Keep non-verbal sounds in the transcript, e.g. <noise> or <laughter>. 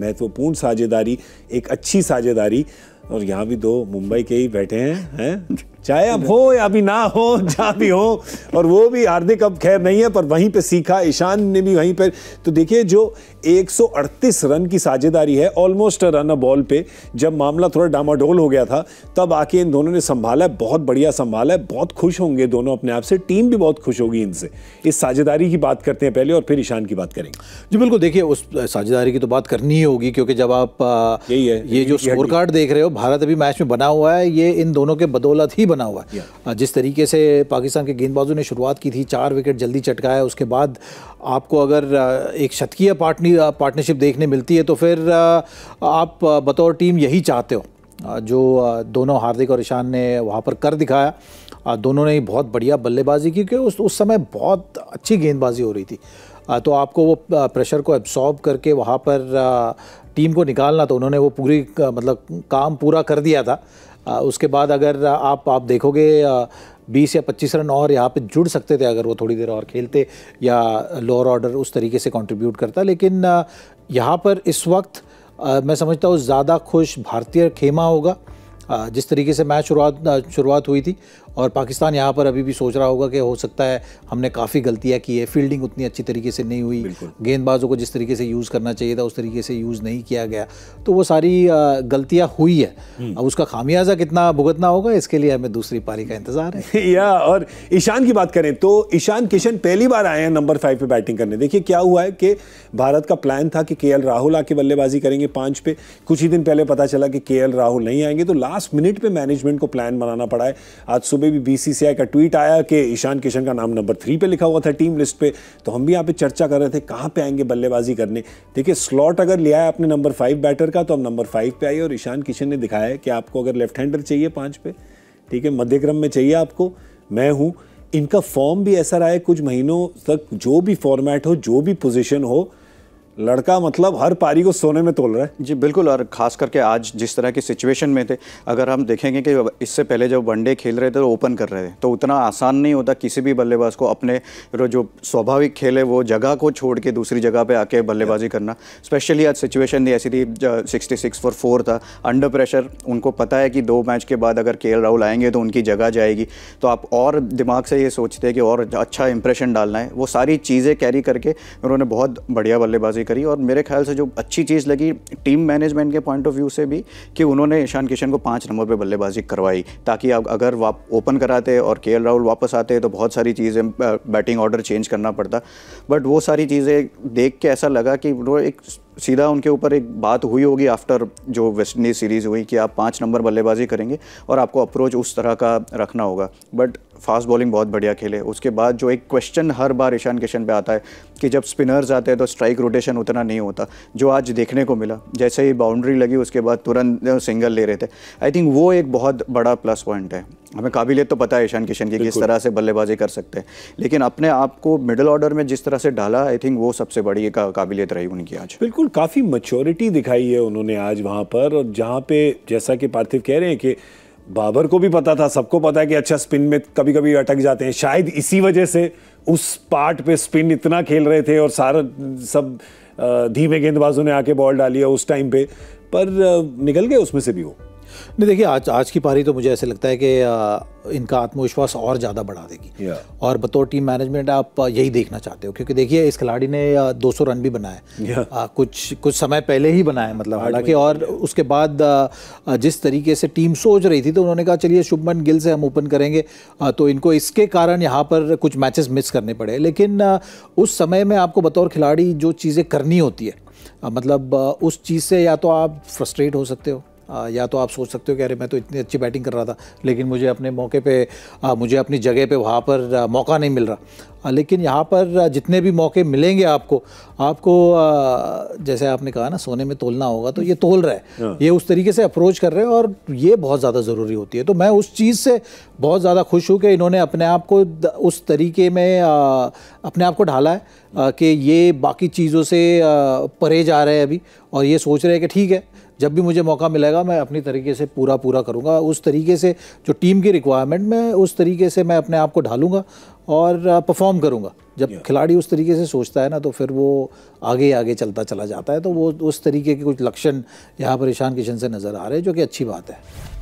महत्वपूर्ण साझेदारी एक अच्छी साझेदारी और यहाँ भी दो मुंबई के ही बैठे हैं हैं चाहे अब हो या अभी ना हो जहाँ भी हो और वो भी हार्दिक अब खैर नहीं है पर वहीं पे सीखा ईशान ने भी वहीं पर तो देखिए जो 138 रन की साझेदारी है ऑलमोस्ट रन अ बॉल पे जब मामला थोड़ा डामाडोल हो गया था तब आके इन दोनों ने संभाला है बहुत बढ़िया संभाला है बहुत खुश होंगे दोनों अपने आप से टीम भी बहुत खुश होगी इनसे इस साझेदारी की बात करते हैं पहले और फिर ईशान की बात करेंगे जी बिल्कुल देखिए उस साझेदारी की तो बात करनी ही होगी क्योंकि जब आप यही है ये जो स्कोर कार्ड देख रहे हो भारत अभी मैच में बना हुआ है ये इन दोनों के बदौलत ही बना हुआ है जिस तरीके से पाकिस्तान के गेंदबाजों ने शुरुआत की थी चार विकेट जल्दी चटकाया उसके बाद आपको अगर एक शतकीय पार्टनी पार्टनरशिप देखने मिलती है तो फिर आप बतौर टीम यही चाहते हो जो दोनों हार्दिक और ईशान ने वहाँ पर कर दिखाया दोनों ने ही बहुत बढ़िया बल्लेबाजी की क्योंकि उस उस समय बहुत अच्छी गेंदबाजी हो रही थी तो आपको वो प्रेशर को एब्सॉर्ब करके वहाँ पर टीम को निकालना तो उन्होंने वो पूरी मतलब काम पूरा कर दिया था उसके बाद अगर आप आप देखोगे बीस या पच्चीस रन और यहाँ पे जुड़ सकते थे अगर वो थोड़ी देर और खेलते या लोअर ऑर्डर उस तरीके से कंट्रीब्यूट करता लेकिन यहाँ पर इस वक्त आ, मैं समझता हूँ ज़्यादा खुश भारतीय खेमा होगा जिस तरीके से मैच शुरुआत शुरुआत हुई थी और पाकिस्तान यहाँ पर अभी भी सोच रहा होगा कि हो सकता है हमने काफ़ी गलतियाँ की है फील्डिंग उतनी अच्छी तरीके से नहीं हुई गेंदबाजों को जिस तरीके से यूज़ करना चाहिए था उस तरीके से यूज़ नहीं किया गया तो वो सारी गलतियाँ हुई है हम्म। अब उसका खामियाजा कितना भुगतना होगा इसके लिए हमें दूसरी पारी का इंतज़ार है <laughs> या और ईशान की बात करें तो ईशान किशन पहली बार आए हैं नंबर फाइव पर बैटिंग करने देखिए क्या हुआ है कि भारत का प्लान था कि के राहुल आके बल्लेबाजी करेंगे पाँच पे कुछ ही दिन पहले पता चला कि के राहुल नहीं आएंगे तो लास्ट मिनट पर मैनेजमेंट को प्लान बनाना पड़ा है आज सुबह में भी बी का ट्वीट आया कि ईशान किशन का नाम नंबर थ्री पे लिखा हुआ था टीम लिस्ट पे तो हम भी यहाँ पे चर्चा कर रहे थे कहाँ पे आएंगे बल्लेबाजी करने देखिए स्लॉट अगर लिया है आपने नंबर फाइव बैटर का तो हम नंबर फाइव पे आइए और ईशान किशन ने दिखाया है कि आपको अगर लेफ्ट हैंडर चाहिए पाँच पे ठीक है मध्यक्रम में चाहिए आपको मैं हूँ इनका फॉर्म भी ऐसा रहा है कुछ महीनों तक जो भी फॉर्मेट हो जो भी पोजिशन हो लड़का मतलब हर पारी को सोने में तोल रहा है जी बिल्कुल और खास करके आज जिस तरह की सिचुएशन में थे अगर हम देखेंगे कि इससे पहले जब वनडे खेल रहे थे तो ओपन कर रहे थे तो उतना आसान नहीं होता किसी भी बल्लेबाज को अपने जो स्वाभाविक खेल है वो जगह को छोड़ के दूसरी जगह पर आके बल्लेबाजी करना स्पेशली आज सिचुएशन नहीं ऐसी थी सिक्सटी सिक्स फॉर फोर था अंडर प्रेशर उनको पता है कि दो मैच के बाद अगर के राहुल आएंगे तो उनकी जगह जाएगी तो आप और दिमाग से ये सोचते हैं कि और अच्छा इंप्रेशन डालना है वो सारी चीज़ें कैरी करके उन्होंने बहुत बढ़िया बल्लेबाजी करी और मेरे ख्याल से जो अच्छी चीज़ लगी टीम मैनेजमेंट के पॉइंट ऑफ व्यू से भी कि उन्होंने ईशान किशन को पाँच नंबर पर बल्लेबाजी करवाई ताकि अब अगर वाप ओपन कराते और के राहुल वापस आते तो बहुत सारी चीज़ें बैटिंग ऑर्डर चेंज करना पड़ता बट वो सारी चीज़ें देख के ऐसा लगा कि वो एक सीधा उनके ऊपर एक बात हुई होगी आफ्टर जो वेस्ट इंडीज़ सीरीज़ हुई कि आप पाँच नंबर बल्लेबाजी करेंगे और आपको अप्रोच उस तरह का रखना होगा बट फास्ट बॉलिंग बहुत बढ़िया खेले उसके बाद जो एक क्वेश्चन हर बार ईशान किशन पे आता है कि जब स्पिनर्स आते हैं तो स्ट्राइक रोटेशन उतना नहीं होता जो आज देखने को मिला जैसे ही बाउंड्री लगी उसके बाद तुरंत सिंगल ले रहे थे आई थिंक वो एक बहुत बड़ा प्लस पॉइंट है हमें काबिलियत तो पता है ईशान किशन की किस तरह से बल्लेबाजी कर सकते हैं लेकिन अपने आप को मिडिल ऑर्डर में जिस तरह से डाला आई थिंक वो सबसे बड़ी का, काबिलियत रही उनकी आज बिल्कुल काफ़ी मच्योरिटी दिखाई है उन्होंने आज वहाँ पर और जहाँ पे जैसा कि पार्थिव कह रहे हैं कि बाबर को भी पता था सबको पता है कि अच्छा स्पिन में कभी कभी अटक जाते हैं शायद इसी वजह से उस पार्ट पे स्पिन इतना खेल रहे थे और सारा सब धीमे गेंदबाजों ने आके बॉल डाली है उस टाइम पे पर निकल गए उसमें से भी वो नहीं देखिए आज आज की पारी तो मुझे ऐसे लगता है कि इनका आत्मविश्वास और ज़्यादा बढ़ा देगी yeah. और बतौर टीम मैनेजमेंट आप यही देखना चाहते हो क्योंकि देखिए इस खिलाड़ी ने 200 रन भी बनाए yeah. कुछ कुछ समय पहले ही बनाए मतलब हालांकि और उसके बाद जिस तरीके से टीम सोच रही थी तो उन्होंने कहा चलिए शुभमन गिल से हम ओपन करेंगे तो इनको इसके कारण यहाँ पर कुछ मैचेस मिस करने पड़े लेकिन उस समय में आपको बतौर खिलाड़ी जो चीज़ें करनी होती है मतलब उस चीज़ से या तो आप फ्रस्ट्रेट हो सकते हो या तो आप सोच सकते हो कि अरे मैं तो इतनी अच्छी बैटिंग कर रहा था लेकिन मुझे अपने मौके पे मुझे अपनी जगह पे वहाँ पर मौका नहीं मिल रहा लेकिन यहाँ पर जितने भी मौके मिलेंगे आपको आपको जैसे आपने कहा ना सोने में तोलना होगा तो ये तोल रहा है हाँ। ये उस तरीके से अप्रोच कर रहे हैं और ये बहुत ज़्यादा ज़रूरी होती है तो मैं उस चीज़ से बहुत ज़्यादा खुश हूँ कि इन्होंने अपने आप को उस तरीके में अपने आप को ढाला है कि ये बाकी चीज़ों से परे जा रहे हैं अभी और ये सोच रहे हैं कि ठीक है जब भी मुझे मौका मिलेगा मैं अपनी तरीके से पूरा पूरा करूँगा उस तरीके से जो टीम की रिक्वायरमेंट में उस तरीके से मैं अपने आप को ढालूँगा और परफॉर्म करूँगा जब खिलाड़ी उस तरीके से सोचता है ना तो फिर वो आगे आगे चलता चला जाता है तो वो उस तरीके के कुछ लक्षण यहाँ पर ईशान किशन से नज़र आ रहे हैं जो कि अच्छी बात है